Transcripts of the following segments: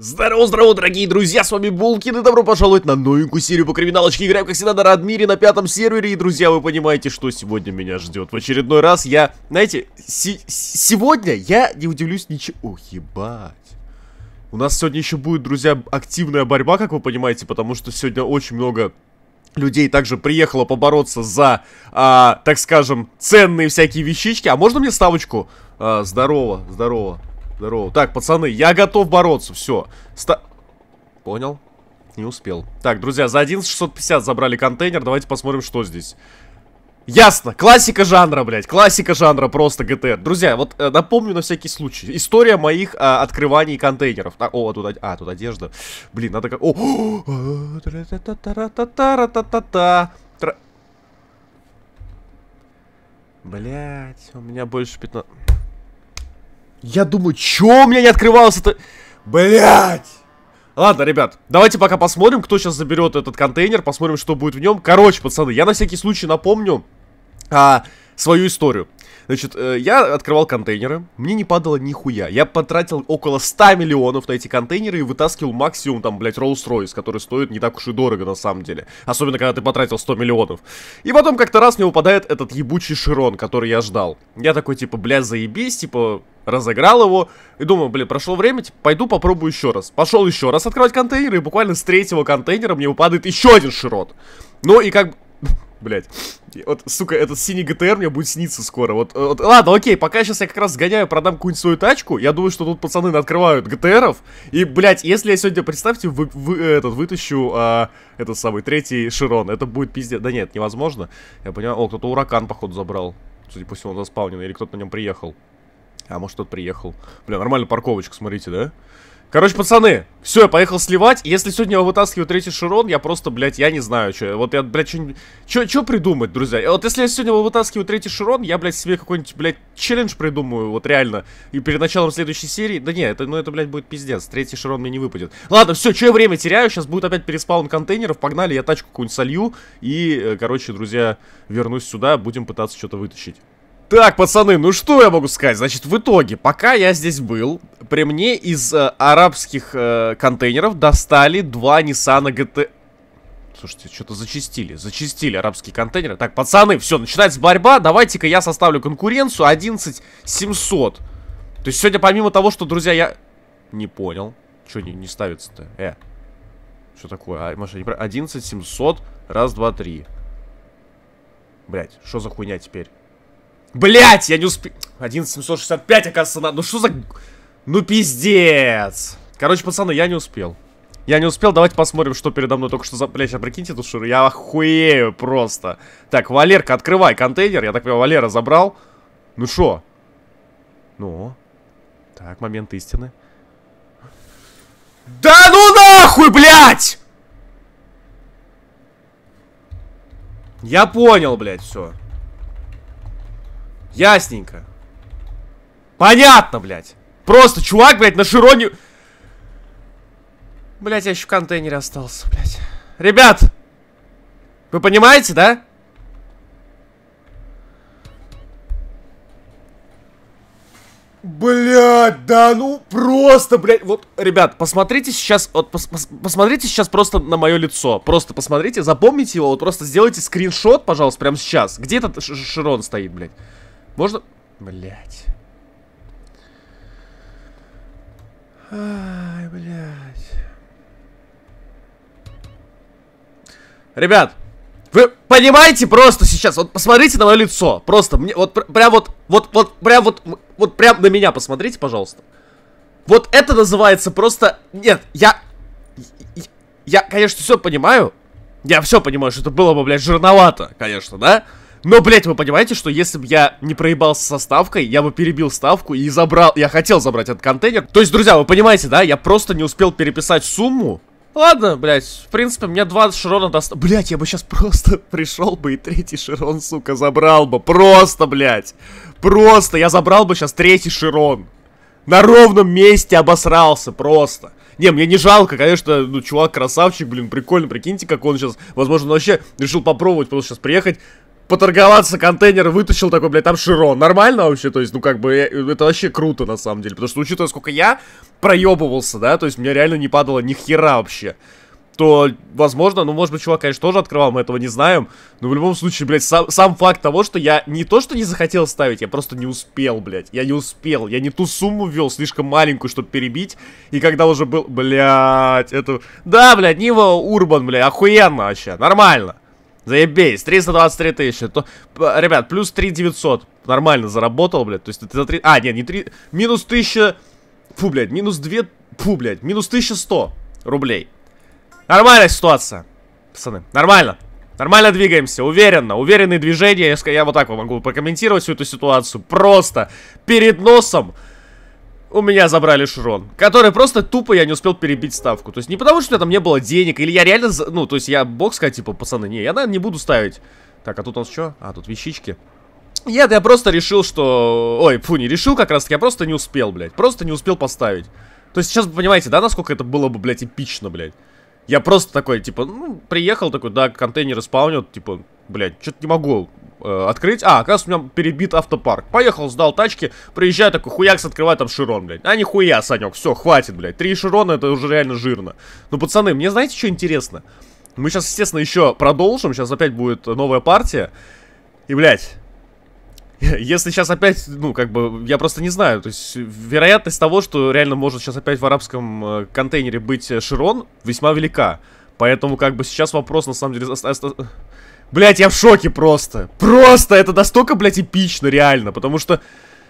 Здорово, здорово, дорогие друзья, с вами Булкин и добро пожаловать на новенькую серию по криминалочке. Играем, как всегда, на Радмире, на пятом сервере. И, друзья, вы понимаете, что сегодня меня ждет. В очередной раз я, знаете, сегодня я не удивлюсь ничего. Ох, ебать. У нас сегодня еще будет, друзья, активная борьба, как вы понимаете, потому что сегодня очень много людей также приехало побороться за, а, так скажем, ценные всякие вещички. А можно мне ставочку? А, здорово, здорово. Здорово. Так, пацаны, я готов бороться. Все. Ста... Понял? Не успел. Так, друзья, за 11650 забрали контейнер. Давайте посмотрим, что здесь. Ясно, классика жанра, блядь, классика жанра просто ГТР. Друзья, вот э, напомню на всякий случай, история моих э, открываний контейнеров. А, о, а тут, а, тут одежда. Блин, надо как... О! Блять, у меня больше 15... Я думаю, чё у меня не открывался-то? Блять! Ладно, ребят, давайте пока посмотрим, кто сейчас заберет этот контейнер, посмотрим, что будет в нем. Короче, пацаны, я на всякий случай напомню а, свою историю. Значит, э, я открывал контейнеры, мне не падало нихуя. Я потратил около 100 миллионов на эти контейнеры и вытаскивал максимум, там, блядь, Rolls-Royce, который стоит не так уж и дорого на самом деле. Особенно, когда ты потратил 100 миллионов. И потом как-то раз мне выпадает этот ебучий Широн, который я ждал. Я такой, типа, блядь, заебись, типа, разыграл его. И думаю, блин, прошло время, типа, пойду попробую еще раз. Пошел еще раз открывать контейнеры, и буквально с третьего контейнера мне выпадает еще один широт. Ну и как Блять. Вот, сука, этот синий ГТР мне будет сниться скоро. Вот, э, вот, ладно, окей, пока сейчас я как раз сгоняю, продам какую-нибудь свою тачку. Я думаю, что тут пацаны открывают ГТРов. И, блять, если я сегодня, представьте, вы, вы, э, этот, вытащу а, этот самый третий Широн, это будет пиздец. Да нет, невозможно. Я понимаю, о, кто-то ураган, походу, забрал. Судя по всему, он заспаунен, или кто-то на нем приехал. А может, кто приехал. Бля, нормально парковочка, смотрите, да? Короче, пацаны, все, я поехал сливать. Если сегодня я вытаскиваю третий широн, я просто, блядь, я не знаю, что. Вот я, блядь, что придумать, друзья? Вот если я сегодня вытаскиваю третий широн, я, блядь, себе какой-нибудь, блядь, челлендж придумаю, вот реально. И перед началом следующей серии... Да не, это, ну это, блядь, будет пиздец. Третий широн мне не выпадет. Ладно, все, что я время теряю? Сейчас будет опять переспаун контейнеров. Погнали, я тачку какую-нибудь солью. И, э, короче, друзья, вернусь сюда, будем пытаться что-то вытащить. Так, пацаны, ну что я могу сказать? Значит, в итоге, пока я здесь был, при мне из э, арабских э, контейнеров достали два Nissan GT... Слушайте, что-то зачистили. Зачистили арабские контейнеры. Так, пацаны, все, начинается борьба. Давайте-ка я составлю конкуренцию. 11 700. То есть сегодня помимо того, что, друзья, я... Не понял. Что не, не ставится-то? Э. Что такое? А, 11 700. Раз, два, три. Блять, что за хуйня теперь? Блять, я не успел. 11765, оказывается, надо. Ну что за... Ну пиздец. Короче, пацаны, я не успел. Я не успел, давайте посмотрим, что передо мной только что за... Блядь, а прикиньте тут шуру, я охуею просто. Так, Валерка, открывай контейнер. Я так понимаю, Валера забрал. Ну что? Ну? Так, момент истины. Да ну нахуй, блядь! Я понял, блядь, все. Ясненько. Понятно, блядь. Просто чувак, блядь, на Широне... Блядь, я еще в контейнере остался, блядь. Ребят! Вы понимаете, да? Блядь, да ну просто, блядь. Вот, ребят, посмотрите сейчас, вот пос, пос, посмотрите сейчас просто на мое лицо. Просто посмотрите, запомните его, вот просто сделайте скриншот, пожалуйста, прямо сейчас. Где этот Широн стоит, блядь? Можно... Блять. Ай, блять. Ребят, вы понимаете просто сейчас, вот посмотрите на мое лицо, просто, мне, вот пр прям вот, вот, вот, прям вот, вот прям на меня посмотрите, пожалуйста. Вот это называется просто, нет, я, я, я конечно, все понимаю, я все понимаю, что это было бы, блядь, жирновато, конечно, да? Но, блядь, вы понимаете, что если бы я не проебался со ставкой, я бы перебил ставку и забрал... Я хотел забрать этот контейнер. То есть, друзья, вы понимаете, да? Я просто не успел переписать сумму. Ладно, блядь, в принципе, мне два Широна досталось. Блядь, я бы сейчас просто пришел бы и третий Широн, сука, забрал бы. Просто, блядь. Просто, я забрал бы сейчас третий Широн. На ровном месте обосрался просто. Не, мне не жалко, конечно, ну, чувак красавчик, блин, прикольно, прикиньте, как он сейчас, возможно, он вообще решил попробовать, просто сейчас приехать, поторговаться контейнер, вытащил такой, блядь, там Широн. Нормально вообще, то есть, ну как бы, это вообще круто на самом деле. Потому что, учитывая, сколько я проебывался, да, то есть, мне реально не падало ни хера вообще. То, возможно, ну, может быть, чувак, конечно, тоже открывал, мы этого не знаем. Но в любом случае, блядь, сам, сам факт того, что я не то, что не захотел ставить, я просто не успел, блядь. Я не успел. Я не ту сумму ввел, слишком маленькую, чтобы перебить. И когда уже был... Блядь, это... Да, блядь, Нива Урбан, блядь, охуенно вообще. Нормально. Заебись, 323 тысячи. То... Ребят, плюс 3 900. Нормально заработал, блядь. То есть это за 3... А, нет, не 3... Минус 1000... Фу, блядь, минус 2... Фу, блядь, минус 1100 рублей. Нормальная ситуация, пацаны. Нормально. Нормально двигаемся, уверенно, уверенные движения. Я, я вот так вот могу прокомментировать всю эту ситуацию. Просто перед носом у меня забрали Шрон, который просто тупо я не успел перебить ставку. То есть не потому, что у меня там не было денег, или я реально, ну, то есть я бог сказать, типа, пацаны, не, я, наверное, не буду ставить. Так, а тут у нас что? А, тут вещички. Нет, я просто решил, что... Ой, фу, не решил как раз таки, я просто не успел, блядь. Просто не успел поставить. То есть сейчас вы понимаете, да, насколько это было бы, блядь, эпично, блядь. Я просто такой, типа, ну, приехал такой, да, контейнер спаунят, типа, блядь, что-то не могу Э, открыть. А, как раз у меня перебит автопарк. Поехал, сдал тачки, приезжаю, такой хуякс, открывает там Широн, блядь. А нихуя, Санек, все, хватит, блядь. Три Широна, это уже реально жирно. Ну, пацаны, мне знаете, что интересно? Мы сейчас, естественно, еще продолжим, сейчас опять будет новая партия. И, блядь, если сейчас опять, ну, как бы, я просто не знаю, то есть вероятность того, что реально может сейчас опять в арабском э, контейнере быть э, Широн, весьма велика. Поэтому, как бы, сейчас вопрос, на самом деле, Блять, я в шоке просто. Просто это настолько, блять, эпично, реально. Потому что,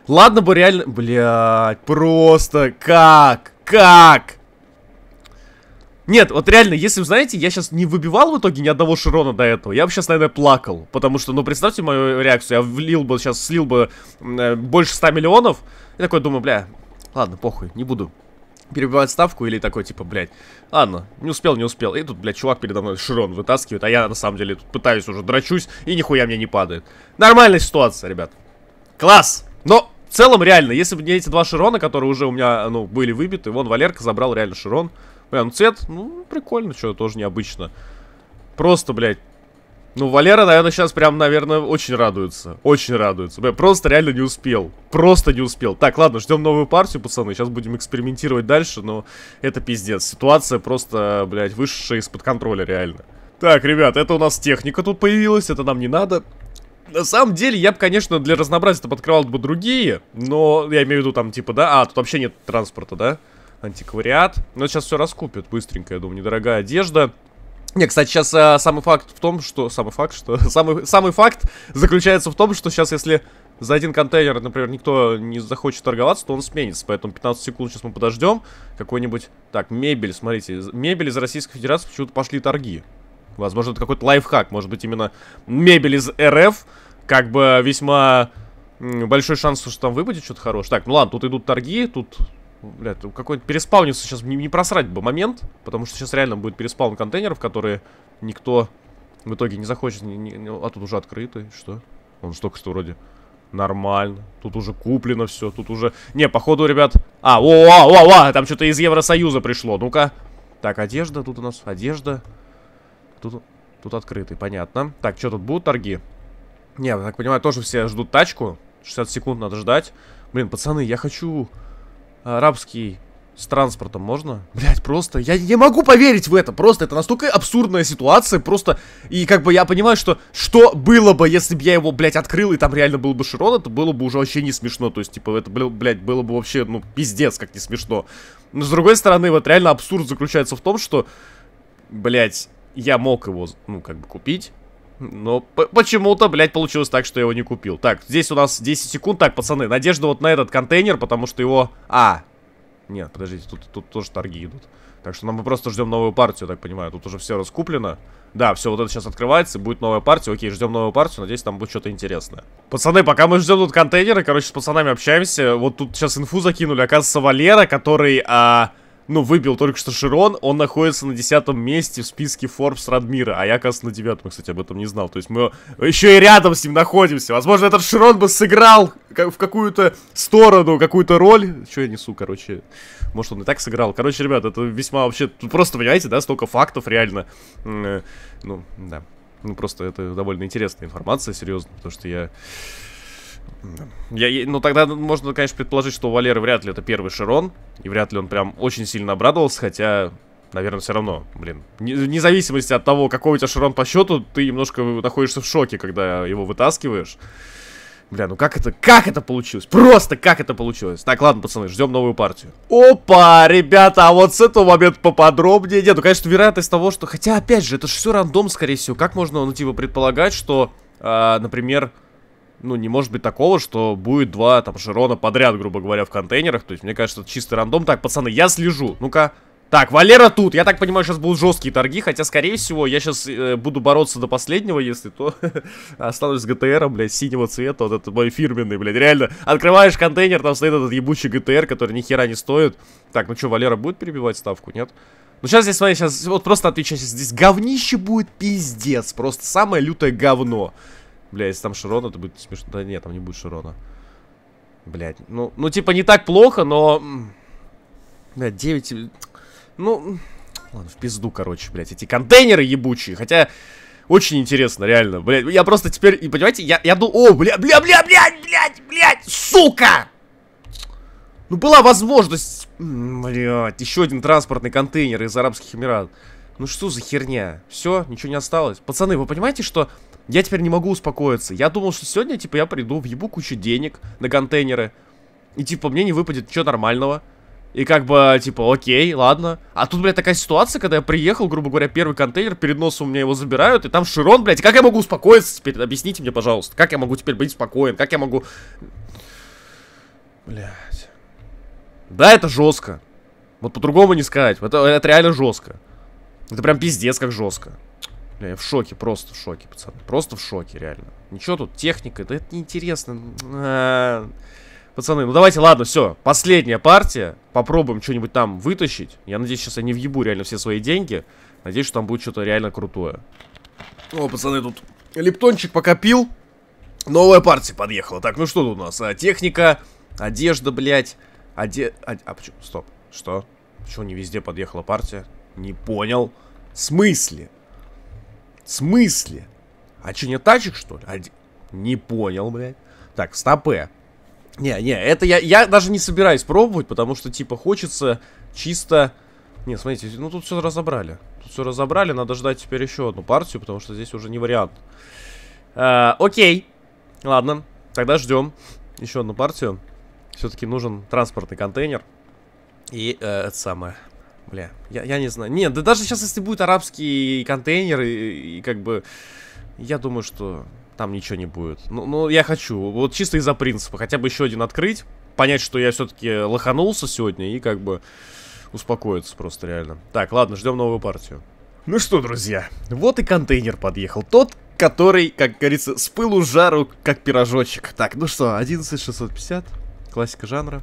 ладно бы реально... Блять, просто как? Как? Нет, вот реально, если, вы знаете, я сейчас не выбивал в итоге ни одного Широна до этого, я бы сейчас, наверное, плакал. Потому что, ну, представьте мою реакцию, я влил бы, сейчас слил бы э, больше 100 миллионов. И такой думаю, бля, ладно, похуй, не буду перебивать ставку или такой, типа, блядь, ладно, не успел, не успел. И тут, блядь, чувак передо мной широн вытаскивает, а я, на самом деле, тут пытаюсь уже дрочусь и нихуя мне не падает. Нормальная ситуация, ребят. Класс! Но, в целом, реально, если бы не эти два широна, которые уже у меня, ну, были выбиты, вон, Валерка забрал реально широн. Бля, ну, цвет, ну, прикольно, что тоже необычно. Просто, блядь, ну, Валера, наверное, сейчас прям, наверное, очень радуется. Очень радуется. Я просто реально не успел. Просто не успел. Так, ладно, ждем новую партию, пацаны. Сейчас будем экспериментировать дальше, но это пиздец. Ситуация просто, блядь, вышедшая из-под контроля, реально. Так, ребят, это у нас техника тут появилась, это нам не надо. На самом деле, я бы, конечно, для разнообразия там открывал бы другие, но я имею в виду там, типа, да, а, тут вообще нет транспорта, да? Антиквариат. Но сейчас все раскупят быстренько, я думаю, недорогая одежда. Не, кстати, сейчас а, э, самый факт в том, что... Самый факт, что... Самый, самый факт заключается в том, что сейчас, если за один контейнер, например, никто не захочет торговаться, то он сменится. Поэтому 15 секунд сейчас мы подождем. Какой-нибудь... Так, мебель, смотрите. Мебель из Российской Федерации почему-то пошли торги. Возможно, это какой-то лайфхак. Может быть, именно мебель из РФ как бы э, весьма большой шанс, что там выпадет что-то хорошее. Так, ну ладно, тут идут торги, тут Блядь, какой-то переспаунится сейчас не, не просрать бы момент, потому что сейчас реально будет переспаун контейнеров, которые никто в итоге не захочет. Не, не, а тут уже открытый, что? Он столько что вроде нормально. Тут уже куплено все, тут уже... Не, походу, ребят... А, о, о, о, о, там что-то из Евросоюза пришло, ну-ка. Так, одежда, тут у нас одежда. Тут, тут открытый, понятно. Так, что тут будут торги? Не, так понимаю, тоже все ждут тачку. 60 секунд надо ждать. Блин, пацаны, я хочу арабский с транспортом можно? Блять, просто, я не могу поверить в это, просто это настолько абсурдная ситуация, просто, и как бы я понимаю, что, что было бы, если бы я его, блядь, открыл, и там реально был бы Широн, это было бы уже вообще не смешно, то есть, типа, это, блядь, было бы вообще, ну, пиздец, как не смешно. Но, с другой стороны, вот реально абсурд заключается в том, что, блядь, я мог его, ну, как бы купить, но почему-то, блядь, получилось так, что я его не купил. Так, здесь у нас 10 секунд. Так, пацаны, надежда вот на этот контейнер, потому что его... А, нет, подождите, тут, тут тоже торги идут. Так что нам мы просто ждем новую партию, так понимаю. Тут уже все раскуплено. Да, все, вот это сейчас открывается, будет новая партия. Окей, ждем новую партию, надеюсь, там будет что-то интересное. Пацаны, пока мы ждем тут контейнеры, короче, с пацанами общаемся. Вот тут сейчас инфу закинули. Оказывается, Валера, который... А ну, выбил только что Широн, он находится на десятом месте в списке Forbes Радмира, а я, кажется, на девятом, кстати, об этом не знал. То есть мы еще и рядом с ним находимся. Возможно, этот Широн бы сыграл в какую-то сторону, какую-то роль. Что я несу, короче? Может, он и так сыграл. Короче, ребят, это весьма вообще... Просто, понимаете, да, столько фактов реально. Э, ну, да. Ну, просто это довольно интересная информация, серьезно, потому что я... Я, ну, тогда можно, конечно, предположить, что у Валеры вряд ли это первый Широн. И вряд ли он прям очень сильно обрадовался, хотя, наверное, все равно, блин. Не, вне зависимости от того, какой у тебя Широн по счету, ты немножко находишься в шоке, когда его вытаскиваешь. Бля, ну как это, как это получилось? Просто как это получилось? Так, ладно, пацаны, ждем новую партию. Опа, ребята, а вот с этого момента поподробнее. Нет, ну, конечно, вероятность того, что... Хотя, опять же, это же все рандом, скорее всего. Как можно, ну, типа, предполагать, что, э, например ну, не может быть такого, что будет два, там, Жирона подряд, грубо говоря, в контейнерах. То есть, мне кажется, это чистый рандом. Так, пацаны, я слежу. Ну-ка. Так, Валера тут. Я так понимаю, сейчас будут жесткие торги. Хотя, скорее всего, я сейчас э, буду бороться до последнего, если то. Останусь с ГТРом, блядь, синего цвета. Вот этот мой фирменный, блядь. Реально, открываешь контейнер, там стоит этот ебучий ГТР, который ни хера не стоит. Так, ну что, Валера будет перебивать ставку, нет? Ну сейчас здесь, смотри, сейчас, вот просто отвечаю, сейчас здесь говнище будет пиздец. Просто самое лютое говно. Бля, если там Широн, то будет смешно. Да нет, там не будет Широна. Блять, ну, ну типа не так плохо, но... Блядь, 9... Э, ну... Ладно, в пизду, короче, блядь, эти контейнеры ебучие. Хотя... Очень интересно, реально. Блядь, я просто теперь, и понимаете, я, я думал, о, бля, бля, бля, блядь, блядь, блядь, сука! Ну была возможность, блядь, еще один транспортный контейнер из Арабских Эмиратов. Ну что за херня? Все, ничего не осталось. Пацаны, вы понимаете, что я теперь не могу успокоиться? Я думал, что сегодня, типа, я приду, въебу кучу денег на контейнеры. И, типа, мне не выпадет ничего нормального. И как бы, типа, окей, ладно. А тут, блядь, такая ситуация, когда я приехал, грубо говоря, первый контейнер, перед носом у меня его забирают, и там Широн, блядь. Как я могу успокоиться теперь? Объясните мне, пожалуйста. Как я могу теперь быть спокоен? Как я могу... Блядь. Да, это жестко. Вот по-другому не сказать. Это, это реально жестко. Это прям пиздец, как жестко. Бля, я в шоке, просто в шоке, пацаны. Просто в шоке, реально. Ничего тут, техника, да это неинтересно. А, пацаны, ну давайте, ладно, все. Последняя партия. Попробуем что-нибудь там вытащить. Я надеюсь, сейчас я не въебу реально все свои деньги. Надеюсь, что там будет что-то реально крутое. О, пацаны, тут лептончик покопил. Новая партия подъехала. Так, ну что тут у нас? А, техника, одежда, блядь. Оде... А, а почему? Стоп. Что? Почему не везде подъехала партия? Не понял. В смысле? В смысле? А что, нет тачек, что ли? А... Не понял, блядь. Так, стопе. Не, не, это я, я даже не собираюсь пробовать, потому что, типа, хочется чисто... Не, смотрите, ну тут все разобрали. Тут все разобрали, надо ждать теперь еще одну партию, потому что здесь уже не вариант. А, окей. Ладно, тогда ждем еще одну партию. Все-таки нужен транспортный контейнер. И э, это самое... Бля, я, я не знаю. Нет, да даже сейчас, если будет арабский контейнер и, и как бы... Я думаю, что там ничего не будет. Но ну, ну, я хочу. Вот чисто из-за принципа. Хотя бы еще один открыть. Понять, что я все-таки лоханулся сегодня и как бы успокоиться просто реально. Так, ладно, ждем новую партию. Ну что, друзья, вот и контейнер подъехал. Тот, который, как говорится, с пылу жару, как пирожочек. Так, ну что, 11650, классика жанра.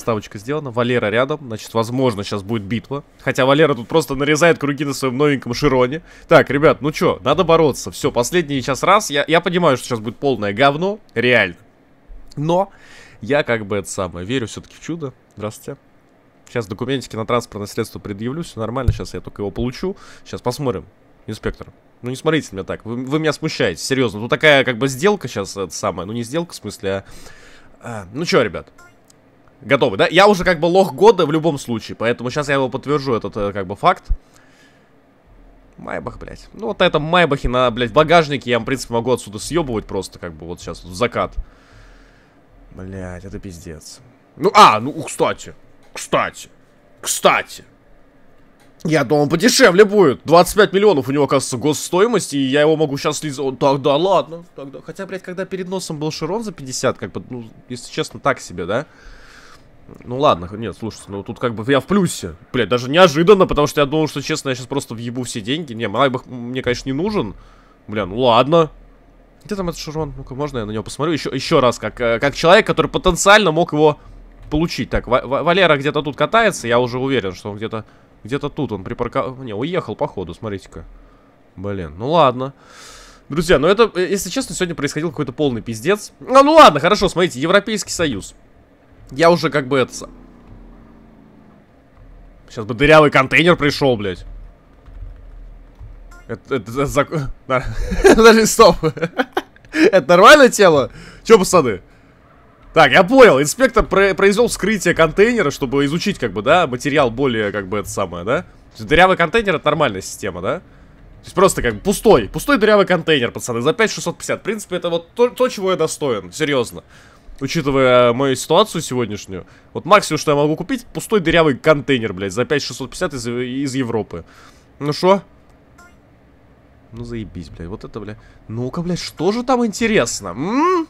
Ставочка сделана. Валера рядом. Значит, возможно, сейчас будет битва. Хотя Валера тут просто нарезает круги на своем новеньком Широне. Так, ребят, ну чё, надо бороться. Все, последний сейчас раз. Я, я понимаю, что сейчас будет полное говно. Реально. Но я как бы это самое. Верю все-таки в чудо. Здравствуйте. Сейчас документики на транспортное средство предъявлю. Все нормально. Сейчас я только его получу. Сейчас посмотрим. Инспектор. Ну не смотрите на меня так. Вы, вы меня смущаете. Серьезно. Тут ну, такая как бы сделка сейчас это самая. Ну не сделка в смысле, а... а ну чё, ребят. Готовы, да? Я уже как бы лох года в любом случае, поэтому сейчас я его подтвержу, этот э, как бы факт. Майбах, блядь. Ну вот это майбахи на, блядь, багажнике я, в принципе, могу отсюда съебывать просто, как бы, вот сейчас, вот в закат. Блядь, это пиздец. Ну, а, ну, кстати, кстати, кстати. Я думал, подешевле будет. 25 миллионов у него, кажется госстоимость, и я его могу сейчас слить. Тогда ладно, тогда. Хотя, блядь, когда перед носом был Широн за 50, как бы, ну, если честно, так себе, да? Ну ладно, нет, слушайте, ну тут как бы я в плюсе. Блядь, даже неожиданно, потому что я думал, что, честно, я сейчас просто въебу все деньги. Не, Майбах мне, конечно, не нужен. Бля, ну ладно. Где там этот Широн? Ну-ка, можно я на него посмотрю? Еще, еще раз, как, э, как человек, который потенциально мог его получить. Так, Валера где-то тут катается, я уже уверен, что он где-то где-то тут. Он припарковал... Не, уехал, походу, смотрите-ка. Блин, ну ладно. Друзья, ну это, э, если честно, сегодня происходил какой-то полный пиздец. А, ну ладно, хорошо, смотрите, Европейский Союз. Я уже как бы это... Сейчас бы дырявый контейнер пришел, блядь. Это, это, это зак... Подожди, стоп. это нормальное тело? Че, пацаны? Так, я понял. Инспектор про произвел вскрытие контейнера, чтобы изучить, как бы, да, материал более, как бы, это самое, да? Дырявый контейнер это нормальная система, да? То есть просто как бы пустой, пустой дырявый контейнер, пацаны, за 5650. В принципе, это вот то, то чего я достоин, серьезно учитывая э, мою ситуацию сегодняшнюю. Вот максимум, что я могу купить, пустой дырявый контейнер, блядь, за 5650 из, из Европы. Ну что? Ну заебись, блядь, вот это, блядь. Ну-ка, блядь, что же там интересно? М?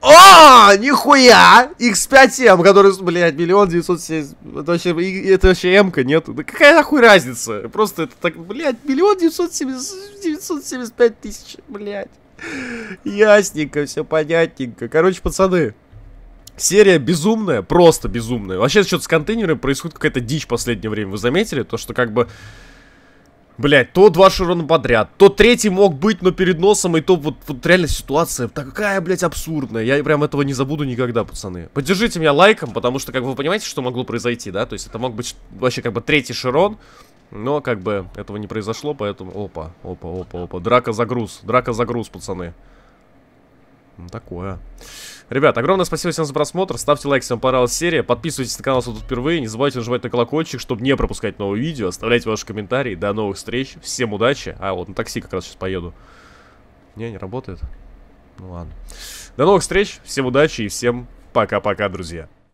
О, а, нихуя! X5M, эм, который, блядь, миллион девятьсот Это вообще, это вообще М-ка, нет? Да какая нахуй разница? Просто это так, блядь, миллион девятьсот семьдесят, девятьсот семьдесят пять тысяч, блядь. Ясненько, все понятненько. Короче, пацаны, Серия безумная, просто безумная. Вообще, что-то с контейнерами происходит какая-то дичь в последнее время. Вы заметили? То, что как бы... Блять, то два шурона подряд, то третий мог быть, но перед носом, и то вот, вот реально ситуация такая, блять абсурдная. Я прям этого не забуду никогда, пацаны. Поддержите меня лайком, потому что, как вы понимаете, что могло произойти, да? То есть это мог быть вообще как бы третий широн, но как бы этого не произошло, поэтому... Опа, опа, опа, опа. Драка за груз. Драка за груз, пацаны. Ну, такое. Ребят, огромное спасибо всем за просмотр. Ставьте лайк, если вам понравилась серия. Подписывайтесь на канал, если тут впервые. Не забывайте нажимать на колокольчик, чтобы не пропускать новые видео. Оставляйте ваши комментарии. До новых встреч. Всем удачи. А, вот на такси как раз сейчас поеду. Не, не работает. Ну ладно. До новых встреч. Всем удачи и всем пока-пока, друзья.